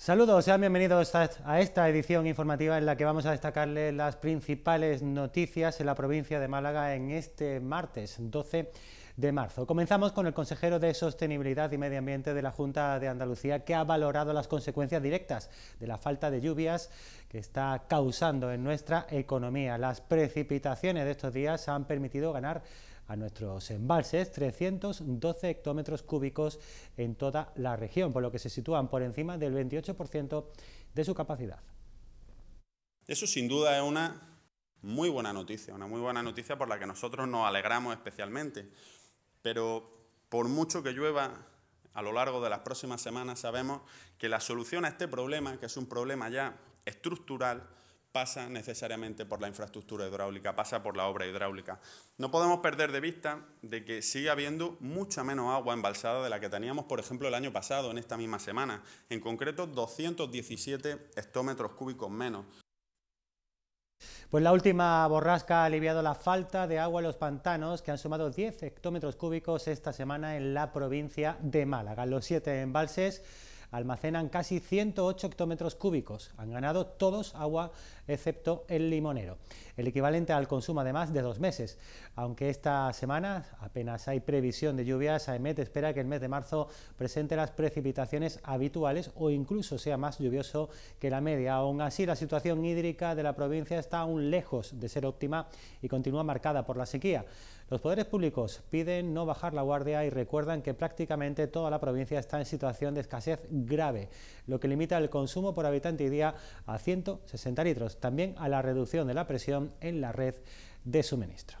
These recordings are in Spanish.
Saludos, sean bienvenidos a esta edición informativa en la que vamos a destacarles las principales noticias en la provincia de Málaga en este martes 12 de marzo. Comenzamos con el consejero de Sostenibilidad y Medio Ambiente de la Junta de Andalucía, que ha valorado las consecuencias directas de la falta de lluvias que está causando en nuestra economía. Las precipitaciones de estos días han permitido ganar a nuestros embalses, 312 hectómetros cúbicos en toda la región, por lo que se sitúan por encima del 28% de su capacidad. Eso sin duda es una muy buena noticia, una muy buena noticia por la que nosotros nos alegramos especialmente. Pero por mucho que llueva a lo largo de las próximas semanas, sabemos que la solución a este problema, que es un problema ya estructural, pasa necesariamente por la infraestructura hidráulica, pasa por la obra hidráulica. No podemos perder de vista de que sigue habiendo mucha menos agua embalsada de la que teníamos, por ejemplo, el año pasado, en esta misma semana. En concreto, 217 hectómetros cúbicos menos. Pues la última borrasca ha aliviado la falta de agua en los pantanos, que han sumado 10 hectómetros cúbicos esta semana en la provincia de Málaga. Los siete embalses almacenan casi 108 hectómetros cúbicos. Han ganado todos agua excepto el limonero, el equivalente al consumo de más de dos meses. Aunque esta semana apenas hay previsión de lluvias, AEMET espera que el mes de marzo presente las precipitaciones habituales o incluso sea más lluvioso que la media. Aún así, la situación hídrica de la provincia está aún lejos de ser óptima y continúa marcada por la sequía. Los poderes públicos piden no bajar la guardia y recuerdan que prácticamente toda la provincia está en situación de escasez grave, lo que limita el consumo por habitante y día a 160 litros, también a la reducción de la presión en la red de suministro.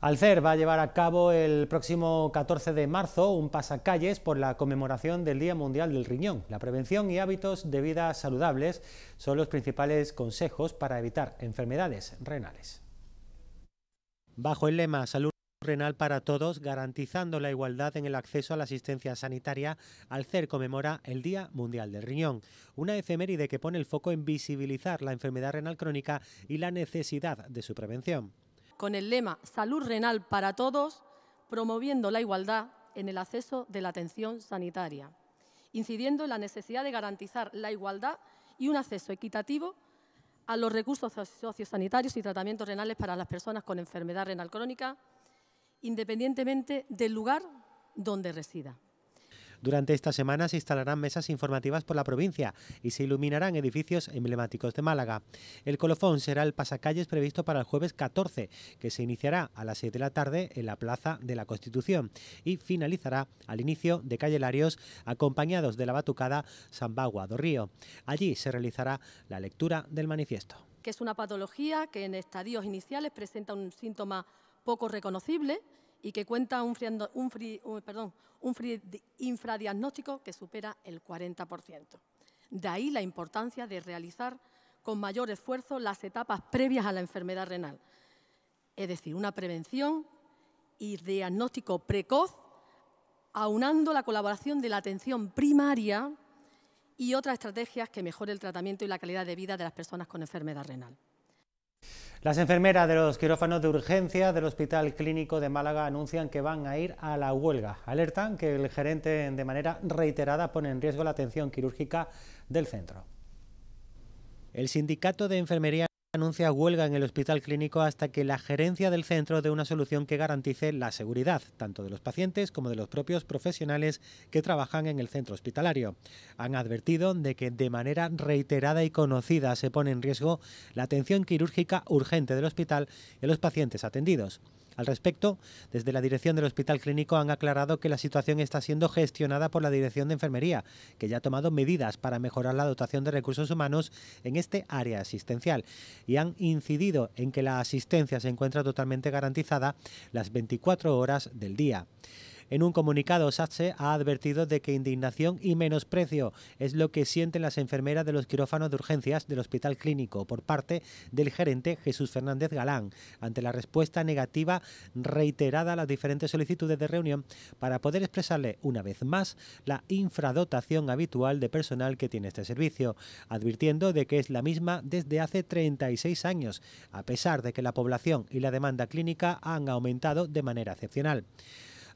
Alcer va a llevar a cabo el próximo 14 de marzo un pasacalles por la conmemoración del Día Mundial del Riñón. La prevención y hábitos de vida saludables son los principales consejos para evitar enfermedades renales. Bajo el lema Salud renal para todos, garantizando la igualdad en el acceso a la asistencia sanitaria, Alcer conmemora el Día Mundial del Riñón, una efeméride que pone el foco en visibilizar la enfermedad renal crónica y la necesidad de su prevención con el lema Salud Renal para Todos, promoviendo la igualdad en el acceso de la atención sanitaria, incidiendo en la necesidad de garantizar la igualdad y un acceso equitativo a los recursos sociosanitarios y tratamientos renales para las personas con enfermedad renal crónica, independientemente del lugar donde resida. Durante esta semana se instalarán mesas informativas por la provincia y se iluminarán edificios emblemáticos de Málaga. El colofón será el pasacalles previsto para el jueves 14, que se iniciará a las 6 de la tarde en la Plaza de la Constitución y finalizará al inicio de Calle Larios, acompañados de la batucada Sambagua do Río. Allí se realizará la lectura del manifiesto. Que es una patología que en estadios iniciales presenta un síntoma poco reconocible y que cuenta un, uh, infradiagnóstico que supera el 40%. De ahí la importancia de realizar con mayor esfuerzo las etapas previas a la enfermedad renal, es decir, una prevención y diagnóstico precoz, aunando la colaboración de la atención primaria y otras estrategias que mejoren el tratamiento y la calidad de vida de las personas con enfermedad renal. Las enfermeras de los quirófanos de urgencia del Hospital Clínico de Málaga anuncian que van a ir a la huelga. Alertan que el gerente de manera reiterada pone en riesgo la atención quirúrgica del centro. El sindicato de enfermería anuncia huelga en el hospital clínico hasta que la gerencia del centro dé una solución que garantice la seguridad, tanto de los pacientes como de los propios profesionales que trabajan en el centro hospitalario. Han advertido de que de manera reiterada y conocida se pone en riesgo la atención quirúrgica urgente del hospital y los pacientes atendidos. Al respecto, desde la dirección del Hospital Clínico han aclarado que la situación está siendo gestionada por la Dirección de Enfermería, que ya ha tomado medidas para mejorar la dotación de recursos humanos en este área asistencial y han incidido en que la asistencia se encuentra totalmente garantizada las 24 horas del día. En un comunicado, SATSE ha advertido de que indignación y menosprecio es lo que sienten las enfermeras de los quirófanos de urgencias del Hospital Clínico por parte del gerente Jesús Fernández Galán ante la respuesta negativa reiterada a las diferentes solicitudes de reunión para poder expresarle una vez más la infradotación habitual de personal que tiene este servicio, advirtiendo de que es la misma desde hace 36 años, a pesar de que la población y la demanda clínica han aumentado de manera excepcional.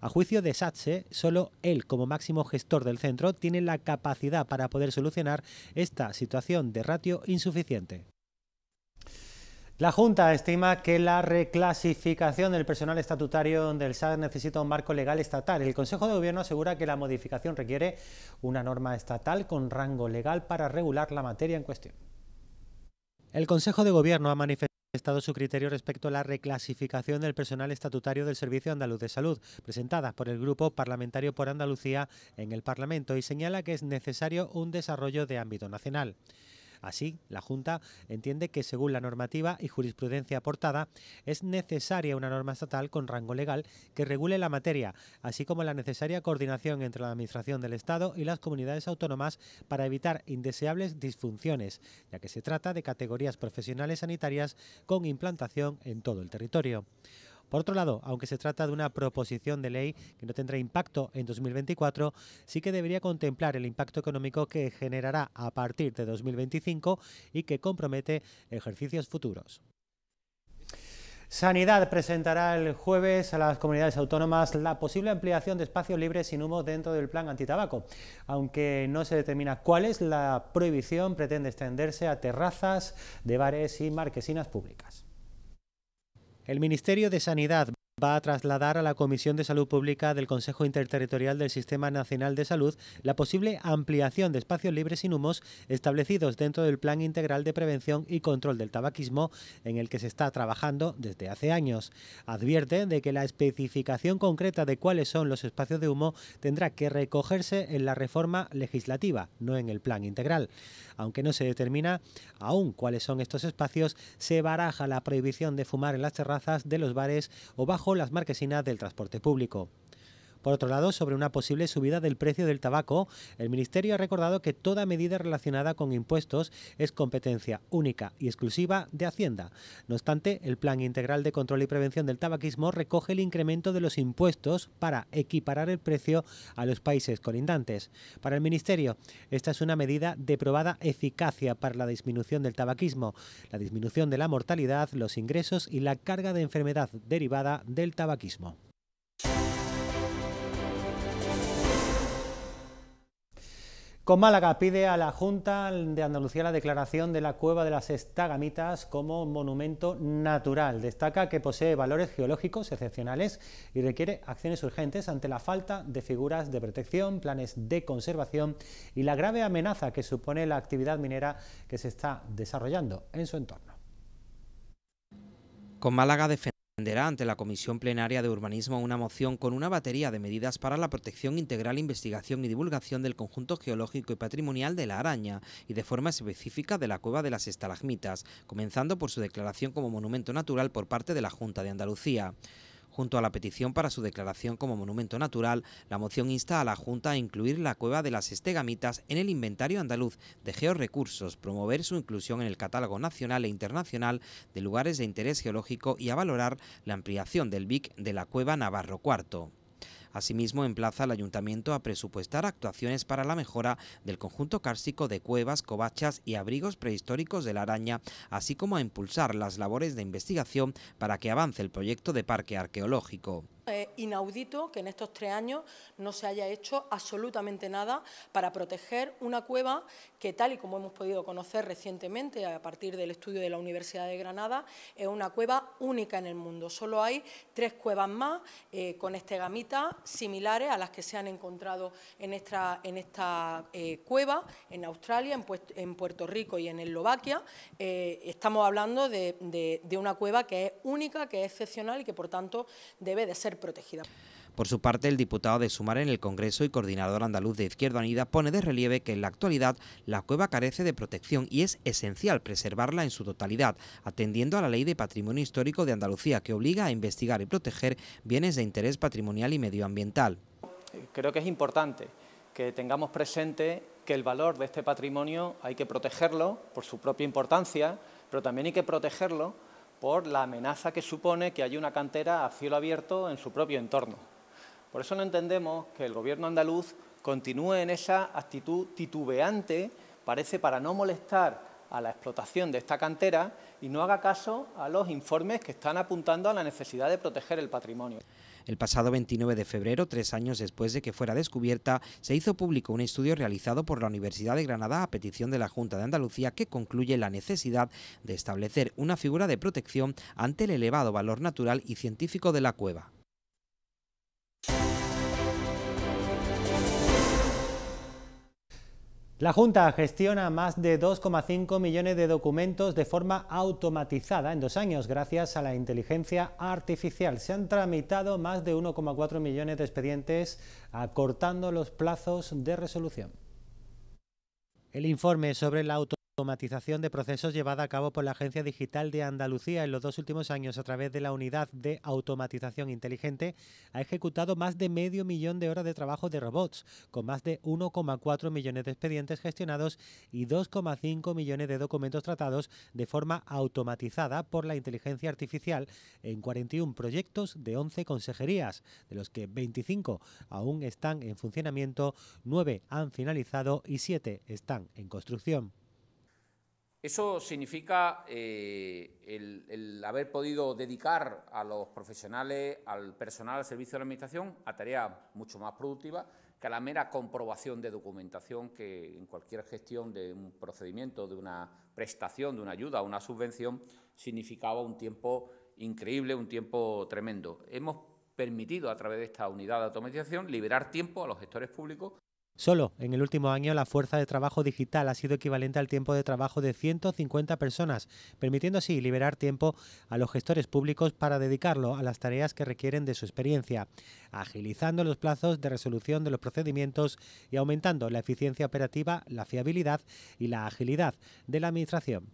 A juicio de Satse, solo él como máximo gestor del centro tiene la capacidad para poder solucionar esta situación de ratio insuficiente. La Junta estima que la reclasificación del personal estatutario del SAT necesita un marco legal estatal. El Consejo de Gobierno asegura que la modificación requiere una norma estatal con rango legal para regular la materia en cuestión. El Consejo de Gobierno ha manifestado estado su criterio respecto a la reclasificación del personal estatutario del Servicio Andaluz de Salud, presentada por el Grupo Parlamentario por Andalucía en el Parlamento, y señala que es necesario un desarrollo de ámbito nacional. Así, la Junta entiende que según la normativa y jurisprudencia aportada, es necesaria una norma estatal con rango legal que regule la materia, así como la necesaria coordinación entre la Administración del Estado y las comunidades autónomas para evitar indeseables disfunciones, ya que se trata de categorías profesionales sanitarias con implantación en todo el territorio. Por otro lado, aunque se trata de una proposición de ley que no tendrá impacto en 2024, sí que debería contemplar el impacto económico que generará a partir de 2025 y que compromete ejercicios futuros. Sanidad presentará el jueves a las comunidades autónomas la posible ampliación de espacios libres sin humo dentro del plan antitabaco. Aunque no se determina cuál es, la prohibición pretende extenderse a terrazas de bares y marquesinas públicas. El Ministerio de Sanidad va a trasladar a la Comisión de Salud Pública del Consejo Interterritorial del Sistema Nacional de Salud la posible ampliación de espacios libres sin humos establecidos dentro del Plan Integral de Prevención y Control del Tabaquismo en el que se está trabajando desde hace años. Advierte de que la especificación concreta de cuáles son los espacios de humo tendrá que recogerse en la reforma legislativa, no en el Plan Integral. Aunque no se determina aún cuáles son estos espacios, se baraja la prohibición de fumar en las terrazas de los bares o bajo las marquesinas del transporte público. Por otro lado, sobre una posible subida del precio del tabaco, el Ministerio ha recordado que toda medida relacionada con impuestos es competencia única y exclusiva de Hacienda. No obstante, el Plan Integral de Control y Prevención del Tabaquismo recoge el incremento de los impuestos para equiparar el precio a los países colindantes. Para el Ministerio, esta es una medida de probada eficacia para la disminución del tabaquismo, la disminución de la mortalidad, los ingresos y la carga de enfermedad derivada del tabaquismo. Con Málaga pide a la Junta de Andalucía la declaración de la Cueva de las Estagamitas como monumento natural. Destaca que posee valores geológicos excepcionales y requiere acciones urgentes ante la falta de figuras de protección, planes de conservación y la grave amenaza que supone la actividad minera que se está desarrollando en su entorno. Con Málaga Defenderá ante la Comisión Plenaria de Urbanismo una moción con una batería de medidas para la protección integral, investigación y divulgación del conjunto geológico y patrimonial de la Araña y de forma específica de la Cueva de las Estalagmitas, comenzando por su declaración como monumento natural por parte de la Junta de Andalucía. Junto a la petición para su declaración como monumento natural, la moción insta a la Junta a incluir la cueva de las Estegamitas en el inventario andaluz de georrecursos, promover su inclusión en el catálogo nacional e internacional de lugares de interés geológico y a valorar la ampliación del VIC de la cueva Navarro IV. Asimismo, emplaza al ayuntamiento a presupuestar actuaciones para la mejora del conjunto cárstico de cuevas, covachas y abrigos prehistóricos de la araña, así como a impulsar las labores de investigación para que avance el proyecto de parque arqueológico es inaudito que en estos tres años no se haya hecho absolutamente nada para proteger una cueva que, tal y como hemos podido conocer recientemente a partir del estudio de la Universidad de Granada, es una cueva única en el mundo. Solo hay tres cuevas más eh, con este gamita, similares a las que se han encontrado en esta, en esta eh, cueva, en Australia, en, Puerto, Rico y en Eslovaquia. Eh, estamos hablando de, de una cueva que es única, que es excepcional y que, por tanto, debe de ser protegida. Por su parte, el diputado de Sumar en el Congreso y coordinador andaluz de Izquierda Unida pone de relieve que en la actualidad la cueva carece de protección y es esencial preservarla en su totalidad, atendiendo a la Ley de Patrimonio Histórico de Andalucía que obliga a investigar y proteger bienes de interés patrimonial y medioambiental. Creo que es importante que tengamos presente que el valor de este patrimonio hay que protegerlo por su propia importancia, pero también hay que protegerlo por la amenaza que supone que haya una cantera a cielo abierto en su propio entorno. Por eso no entendemos que el Gobierno andaluz continúe en esa actitud titubeante, parece para no molestar a la explotación de esta cantera y no haga caso a los informes que están apuntando a la necesidad de proteger el patrimonio. El pasado 29 de febrero, tres años después de que fuera descubierta, se hizo público un estudio realizado por la Universidad de Granada a petición de la Junta de Andalucía que concluye la necesidad de establecer una figura de protección ante el elevado valor natural y científico de la cueva. La Junta gestiona más de 2,5 millones de documentos de forma automatizada en dos años gracias a la inteligencia artificial. Se han tramitado más de 1,4 millones de expedientes acortando los plazos de resolución. El informe sobre la auto automatización de procesos llevada a cabo por la Agencia Digital de Andalucía en los dos últimos años a través de la unidad de automatización inteligente ha ejecutado más de medio millón de horas de trabajo de robots, con más de 1,4 millones de expedientes gestionados y 2,5 millones de documentos tratados de forma automatizada por la inteligencia artificial en 41 proyectos de 11 consejerías, de los que 25 aún están en funcionamiento, 9 han finalizado y 7 están en construcción. Eso significa eh, el, el, haber podido dedicar a los profesionales, al personal, al servicio de la Administración, a tareas mucho más productivas que a la mera comprobación de documentación que en cualquier gestión de un procedimiento, de una prestación, de una ayuda, una subvención, significaba un tiempo increíble, un tiempo tremendo. Hemos permitido a través de esta unidad de automatización liberar tiempo a los gestores públicos Solo en el último año la fuerza de trabajo digital ha sido equivalente al tiempo de trabajo de 150 personas, permitiendo así liberar tiempo a los gestores públicos para dedicarlo a las tareas que requieren de su experiencia, agilizando los plazos de resolución de los procedimientos y aumentando la eficiencia operativa, la fiabilidad y la agilidad de la Administración.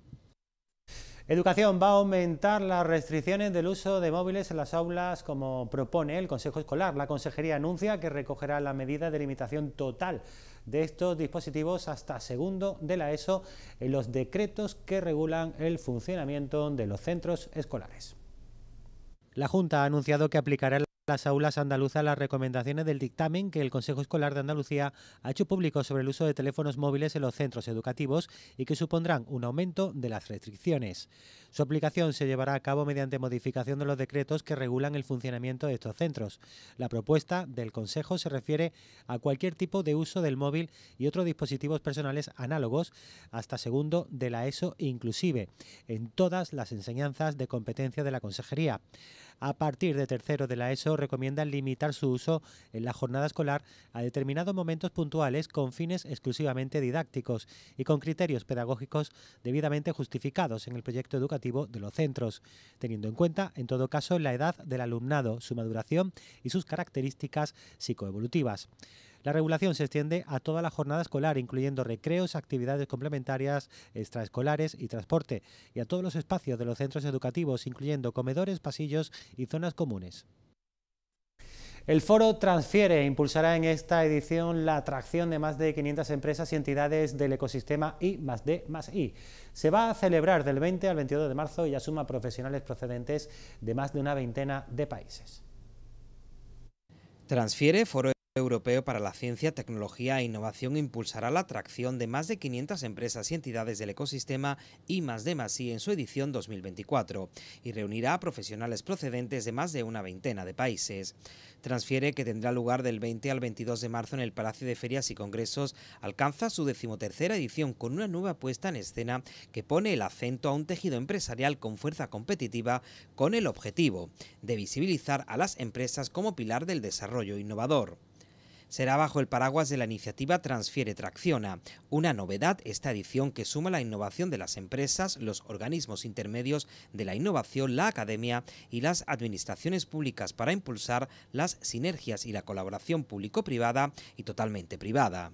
Educación va a aumentar las restricciones del uso de móviles en las aulas como propone el Consejo Escolar. La Consejería anuncia que recogerá la medida de limitación total de estos dispositivos hasta segundo de la ESO en los decretos que regulan el funcionamiento de los centros escolares. La Junta ha anunciado que aplicará las aulas andaluzas las recomendaciones del dictamen que el Consejo Escolar de Andalucía ha hecho público sobre el uso de teléfonos móviles en los centros educativos y que supondrán un aumento de las restricciones. Su aplicación se llevará a cabo mediante modificación de los decretos que regulan el funcionamiento de estos centros. La propuesta del Consejo se refiere a cualquier tipo de uso del móvil y otros dispositivos personales análogos hasta segundo de la ESO inclusive, en todas las enseñanzas de competencia de la Consejería a partir de tercero de la ESO recomiendan limitar su uso en la jornada escolar a determinados momentos puntuales con fines exclusivamente didácticos y con criterios pedagógicos debidamente justificados en el proyecto educativo de los centros, teniendo en cuenta, en todo caso, la edad del alumnado, su maduración y sus características psicoevolutivas. La regulación se extiende a toda la jornada escolar, incluyendo recreos, actividades complementarias, extraescolares y transporte, y a todos los espacios de los centros educativos, incluyendo comedores, pasillos y zonas comunes. El foro Transfiere impulsará en esta edición la atracción de más de 500 empresas y entidades del ecosistema I más D más I. Se va a celebrar del 20 al 22 de marzo y asuma profesionales procedentes de más de una veintena de países. Transfiere, foro Europeo para la Ciencia, Tecnología e Innovación impulsará la atracción de más de 500 empresas y entidades del ecosistema y más de más en su edición 2024 y reunirá a profesionales procedentes de más de una veintena de países. Transfiere que tendrá lugar del 20 al 22 de marzo en el Palacio de Ferias y Congresos alcanza su decimotercera edición con una nueva puesta en escena que pone el acento a un tejido empresarial con fuerza competitiva con el objetivo de visibilizar a las empresas como pilar del desarrollo innovador será bajo el paraguas de la iniciativa Transfiere Tracciona, una novedad esta edición que suma la innovación de las empresas, los organismos intermedios de la innovación, la academia y las administraciones públicas para impulsar las sinergias y la colaboración público-privada y totalmente privada.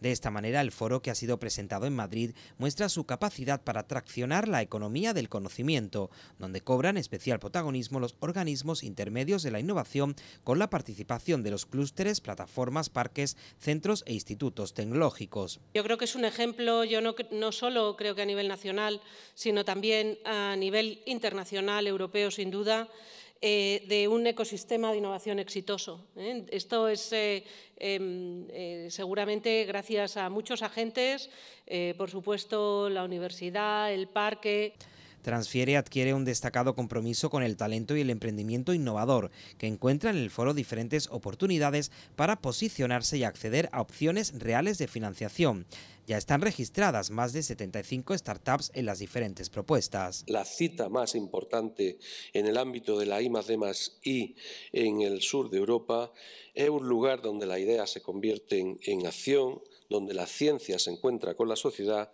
De esta manera, el foro que ha sido presentado en Madrid muestra su capacidad para traccionar la economía del conocimiento, donde cobran especial protagonismo los organismos intermedios de la innovación con la participación de los clústeres, plataformas, parques, centros e institutos tecnológicos. Yo creo que es un ejemplo, yo no, solo creo que a nivel nacional, sino también a nivel internacional, europeo, sin duda, eh, de un ecosistema de innovación exitoso. ¿eh? Esto es eh, em, seguramente gracias a muchos agentes, por supuesto la universidad, el parque transfiere adquiere un destacado compromiso con el talento y el emprendimiento innovador, que encuentra en el foro diferentes oportunidades para posicionarse y acceder a opciones reales de financiación. Ya están registradas más de 75 startups en las diferentes propuestas. La cita más importante en el ámbito de la I, +D +I en el sur de Europa es un lugar donde la idea se convierte en acción, donde la ciencia se encuentra con la sociedad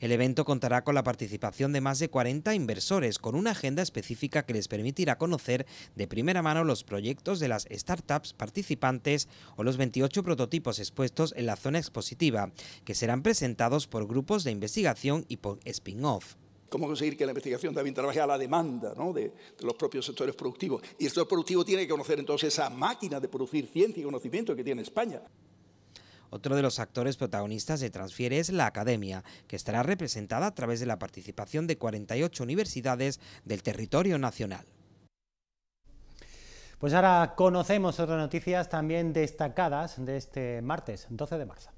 el evento contará con la participación de más de 40 inversores, con una agenda específica que les permitirá conocer de primera mano los proyectos de las startups participantes o los 28 prototipos expuestos en la zona expositiva, que serán presentados por grupos de investigación y por spin-off cómo conseguir que la investigación también trabaje a la demanda de, de, los propios sectores productivos. Y el sector productivo tiene que conocer entonces esa máquina de producir ciencia y conocimiento que tiene España. Otro de los actores protagonistas de Transfiere es la Academia, que estará representada a través de la participación de 48 universidades del territorio nacional. Pues ahora conocemos otras noticias también destacadas de este martes 12 de marzo.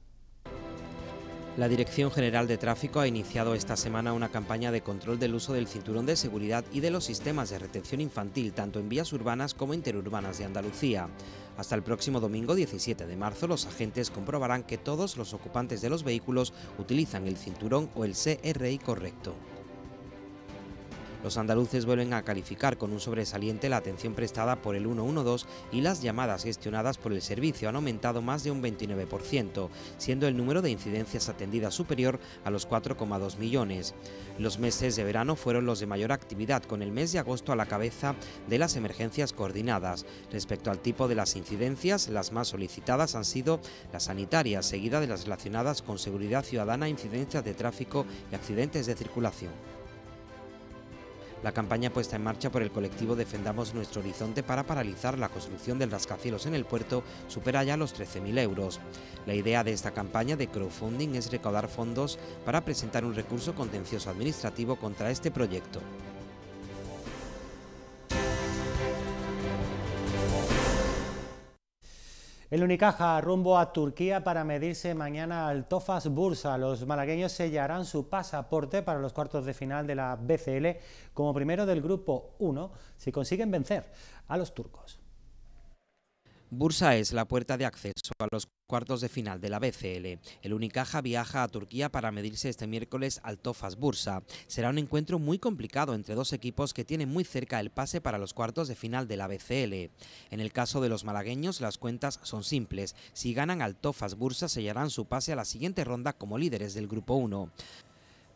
La Dirección General de Tráfico ha iniciado esta semana una campaña de control del uso del cinturón de seguridad y de los sistemas de retención infantil, tanto en vías urbanas como interurbanas de Andalucía. Hasta el próximo domingo 17 de marzo, los agentes comprobarán que todos los ocupantes de los vehículos utilizan el cinturón o el CRI correcto. Los andaluces vuelven a calificar con un sobresaliente la atención prestada por el 112 y las llamadas gestionadas por el servicio han aumentado más de un 29%, siendo el número de incidencias atendidas superior a los 4,2 millones. Los meses de verano fueron los de mayor actividad, con el mes de agosto a la cabeza de las emergencias coordinadas. Respecto al tipo de las incidencias, las más solicitadas han sido las sanitarias, seguida de las relacionadas con seguridad ciudadana, incidencias de tráfico y accidentes de circulación. La campaña puesta en marcha por el colectivo Defendamos Nuestro Horizonte para paralizar la construcción del rascacielos en el puerto supera ya los 13.000 euros. La idea de esta campaña de crowdfunding es recaudar fondos para presentar un recurso contencioso administrativo contra este proyecto. El Unicaja rumbo a Turquía para medirse mañana al Tofas Bursa. Los malagueños sellarán su pasaporte para los cuartos de final de la BCL como primero del grupo 1 si consiguen vencer a los turcos. Bursa es la puerta de acceso a los cuartos de final de la BCL. El Unicaja viaja a Turquía para medirse este miércoles al Tofas Bursa. Será un encuentro muy complicado entre dos equipos que tienen muy cerca el pase para los cuartos de final de la BCL. En el caso de los malagueños, las cuentas son simples. Si ganan al Tofas Bursa, sellarán su pase a la siguiente ronda como líderes del Grupo 1.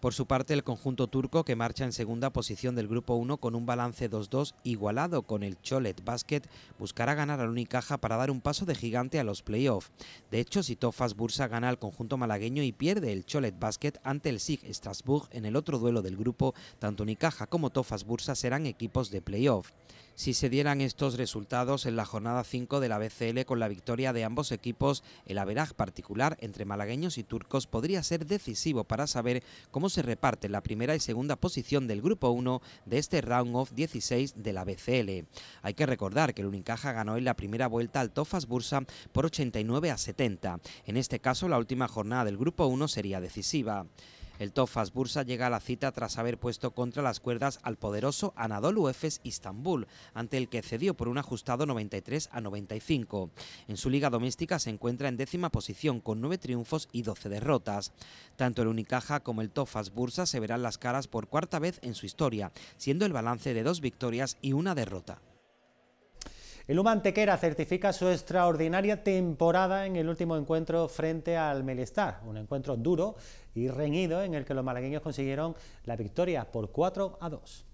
Por su parte, el conjunto turco, que marcha en segunda posición del Grupo 1 con un balance 2-2 igualado con el Cholet Basket, buscará ganar al Unicaja para dar un paso de gigante a los playoffs. De hecho, si Tofas Bursa gana al conjunto malagueño y pierde el Cholet Basket ante el SIG Strasbourg en el otro duelo del grupo, tanto Unicaja como Tofas Bursa serán equipos de playoff. Si se dieran estos resultados en la jornada 5 de la BCL con la victoria de ambos equipos, el averaj particular entre malagueños y turcos podría ser decisivo para saber cómo se reparte la primera y segunda posición del Grupo 1 de este round of 16 de la BCL. Hay que recordar que el Unicaja ganó en la primera vuelta al Tofas Bursa por 89 a 70. En este caso, la última jornada del Grupo 1 sería decisiva. El Tofas Bursa llega a la cita tras haber puesto contra las cuerdas al poderoso Anadolu Efes Istanbul, ante el que cedió por un ajustado 93 a 95. En su liga doméstica se encuentra en décima posición con nueve triunfos y 12 derrotas. Tanto el Unicaja como el Tofas Bursa se verán las caras por cuarta vez en su historia, siendo el balance de dos victorias y una derrota. El Humantequera certifica su extraordinaria temporada en el último encuentro frente al Melestar, un encuentro duro y reñido en el que los malagueños consiguieron la victoria por 4 a 2.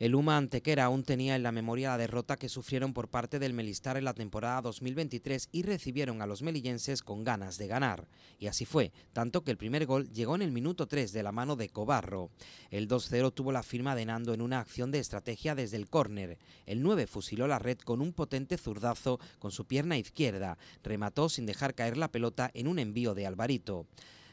El UMA Antequera aún tenía en la memoria la derrota que sufrieron por parte del Melistar en la temporada 2023 y recibieron a los melillenses con ganas de ganar. Y así fue, tanto que el primer gol llegó en el minuto 3 de la mano de Cobarro. El 2-0 tuvo la firma de Nando en una acción de estrategia desde el córner. El 9 fusiló la red con un potente zurdazo con su pierna izquierda. Remató sin dejar caer la pelota en un envío de Alvarito.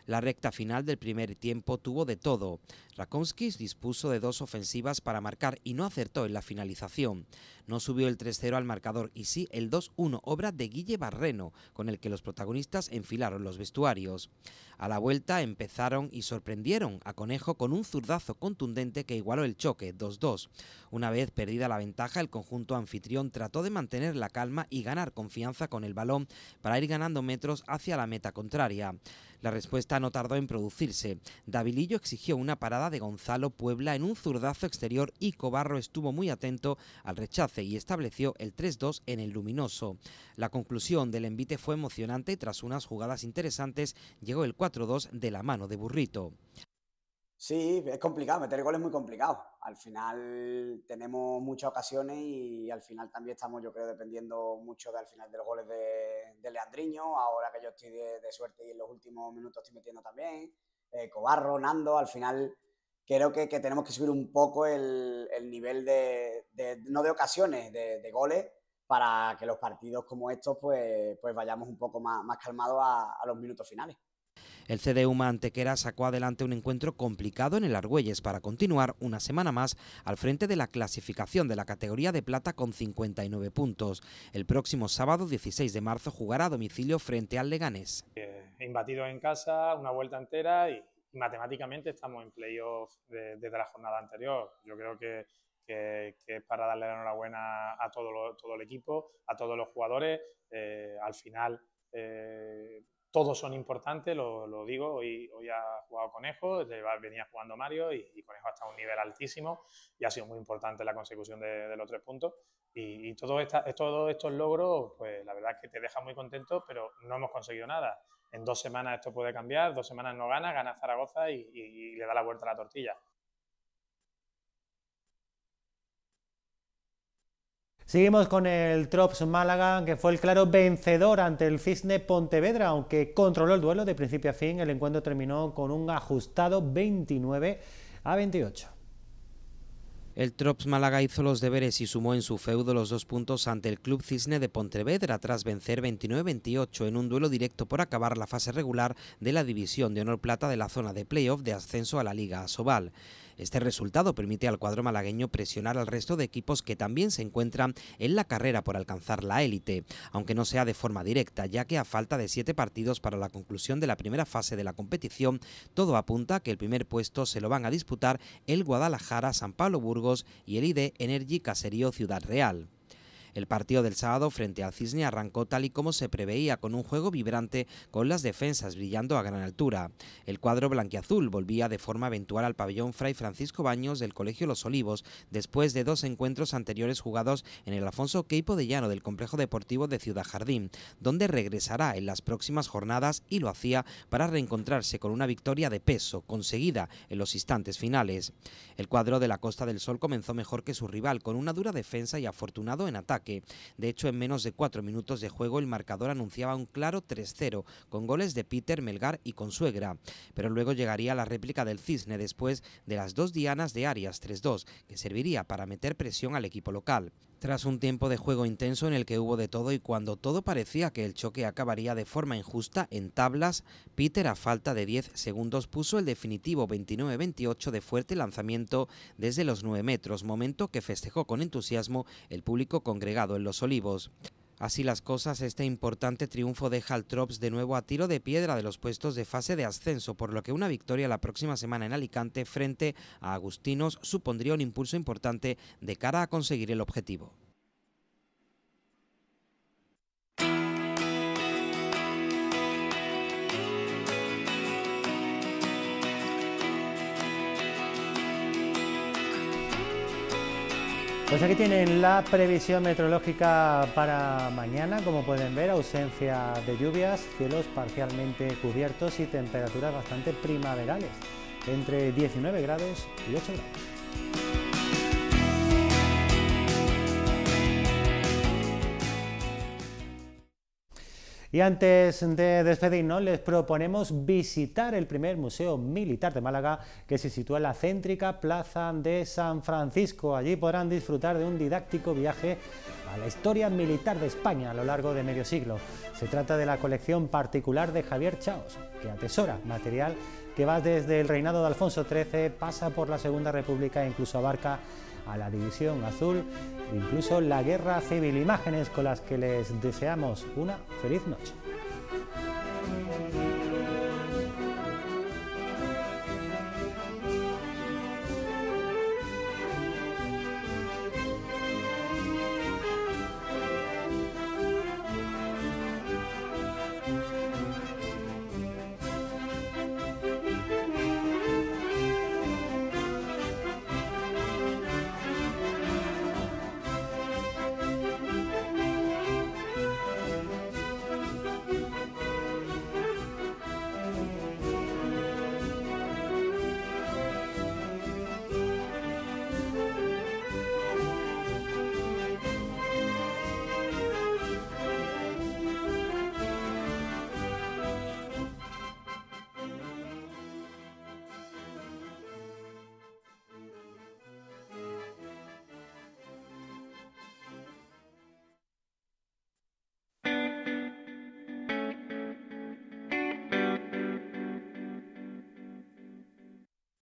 La recta final del primer tiempo tuvo de todo. Rakonskis dispuso de dos ofensivas para marcar y no acertó en la finalización. No subió el 3-0 al marcador y sí el 2-1, obra de Guille Barreno, con el que los protagonistas enfilaron los vestuarios. A la vuelta empezaron y sorprendieron a Conejo con un zurdazo contundente que igualó el choque 2-2. Una vez perdida la ventaja, el conjunto anfitrión trató de mantener la calma y ganar confianza con el balón para ir ganando metros hacia la meta contraria. La respuesta no tardó en producirse. Davilillo exigió una parada de Gonzalo Puebla en un zurdazo exterior y Cobarro estuvo muy atento al rechace y estableció el 3-2 en el luminoso. La conclusión del envite fue emocionante y tras unas jugadas interesantes llegó el 4-2 de la mano de Burrito. Sí, es complicado, meter goles muy complicado. Al final tenemos muchas ocasiones y al final también estamos, yo creo, dependiendo mucho del final de los goles de, Leandriño. Ahora que yo estoy de, suerte y en los últimos minutos estoy metiendo también. Eh, Cobarro, Nando, al final creo que, tenemos que subir un poco el, nivel de, no de ocasiones, de, goles, para que los partidos como estos pues, pues vayamos un poco más, calmados a, los minutos finales. El CDU Mantequera sacó adelante un encuentro complicado en el Argüelles para continuar una semana más al frente de la clasificación de la categoría de plata con 59 puntos. El próximo sábado 16 de marzo jugará a domicilio frente al Leganés. Eh, imbatido en casa, una vuelta entera y matemáticamente estamos en playoff de, desde la jornada anterior. Yo creo que, es para darle la enhorabuena a todo, todo el equipo, a todos los jugadores. Eh, al final, eh, todos son importantes, lo, digo, hoy, hoy ha jugado Conejo, venía jugando Mario y, y Conejo a un nivel altísimo y ha sido muy importante la consecución de, los tres puntos. Y, todos estos logros, pues la verdad es que te deja muy contento, pero no hemos conseguido nada. En dos semanas esto puede cambiar, dos semanas no gana, gana Zaragoza y le da la vuelta a la tortilla. Seguimos con el Trops Málaga, que fue el claro vencedor ante el Cisne Pontevedra, aunque controló el duelo de principio a fin, el encuentro terminó con un ajustado 29 a 28. El Trops Málaga hizo los deberes y sumó en su feudo los dos puntos ante el Club Cisne de Pontevedra tras vencer 29-28 en un duelo directo por acabar la fase regular de la División de Honor Plata de la zona de playoff de ascenso a la Liga Asobal. Este resultado permite al cuadro malagueño presionar al resto de equipos que también se encuentran en la carrera por alcanzar la élite, aunque no sea de forma directa, ya que a falta de siete partidos para la conclusión de la primera fase de la competición, todo apunta a que el primer puesto se lo van a disputar el Guadalajara, San Pablo Burgos y el ID Energy Caserío Ciudad Real. El partido del sábado frente al Cisne arrancó tal y como se preveía, con un juego vibrante con las defensas brillando a gran altura. El cuadro blanquiazul volvía de forma eventual al pabellón Fray Francisco Baños del Colegio Los Olivos, después de dos encuentros anteriores jugados en el Alfonso Queipo de Llano del Complejo Deportivo de Ciudad Jardín, donde regresará en las próximas jornadas y lo hacía para reencontrarse con una victoria de peso conseguida en los instantes finales. El cuadro de la Costa del Sol comenzó mejor que su rival, con una dura defensa y afortunado en ataque de hecho, en menos de cuatro minutos de juego, el marcador anunciaba un claro 3-0, con goles de Peter, Melgar y Consuegra. Pero luego llegaría la réplica del Cisne después de las dos dianas de Arias 3-2, que serviría para meter presión al equipo local. Tras un tiempo de juego intenso en el que hubo de todo y cuando todo parecía que el choque acabaría de forma injusta en tablas, Peter a falta de 10 segundos puso el definitivo 29-28 de fuerte lanzamiento desde los 9 metros, momento que festejó con entusiasmo el público congregado en Los Olivos. Así las cosas, este importante triunfo deja al Trops de nuevo a tiro de piedra de los puestos de fase de ascenso, por lo que una victoria la próxima semana en Alicante frente a Agustinos supondría un impulso importante de cara a conseguir el objetivo. Pues aquí tienen la previsión meteorológica para mañana, como pueden ver, ausencia de lluvias, cielos parcialmente cubiertos y temperaturas bastante primaverales, entre 19 grados y 8 grados. Y antes de despedirnos, les proponemos visitar el primer Museo Militar de Málaga, que se sitúa en la céntrica Plaza de San Francisco. Allí podrán disfrutar de un didáctico viaje a la historia militar de España a lo largo de medio siglo. Se trata de la colección particular de Javier Chaos, que atesora material que va desde el reinado de Alfonso XIII, pasa por la Segunda República e incluso abarca a la División Azul, e incluso la Guerra Civil. Imágenes con las que les deseamos una feliz noche.